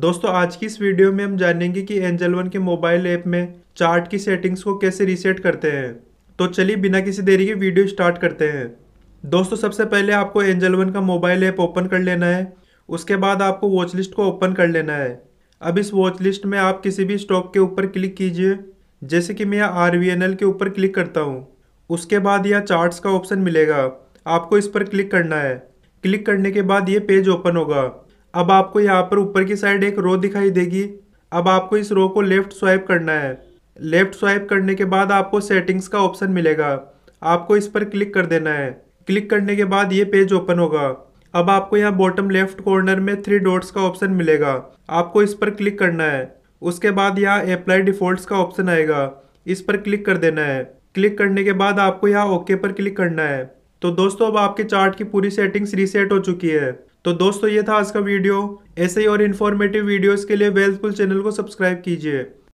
दोस्तों आज की इस वीडियो में हम जानेंगे कि एंजल वन के मोबाइल ऐप में चार्ट की सेटिंग्स को कैसे रीसेट करते हैं तो चलिए बिना किसी देरी के वीडियो स्टार्ट करते हैं दोस्तों सबसे पहले आपको एंजल वन का मोबाइल ऐप ओपन कर लेना है उसके बाद आपको वॉच लिस्ट को ओपन कर लेना है अब इस वॉच लिस्ट में आप किसी भी स्टॉक के ऊपर क्लिक कीजिए जैसे कि मैं यहाँ आर के ऊपर क्लिक करता हूँ उसके बाद यह चार्ट्स का ऑप्शन मिलेगा आपको इस पर क्लिक करना है क्लिक करने के बाद ये पेज ओपन होगा अब आपको यहाँ पर ऊपर की साइड एक रो दिखाई देगी अब आपको इस रो को लेफ्ट स्वाइप करना है लेफ्ट स्वाइप करने के बाद आपको सेटिंग्स का ऑप्शन मिलेगा आपको इस पर क्लिक कर देना है क्लिक करने के बाद ये पेज ओपन होगा अब आपको यहाँ बॉटम लेफ्ट कॉर्नर में थ्री डॉट्स का ऑप्शन मिलेगा आपको इस पर क्लिक करना है उसके बाद यहाँ अप्लाई डिफ़ॉल्ट्स का ऑप्शन आएगा इस पर क्लिक कर देना है क्लिक करने के बाद आपको यहाँ ओके पर क्लिक करना है तो दोस्तों अब आपके चार्ट की पूरी सेटिंग्स रीसेट हो चुकी है तो दोस्तों ये था आज का वीडियो ऐसे ही और इन्फॉर्मेटिव वीडियोस के लिए वेल्थफुल चैनल को सब्सक्राइब कीजिए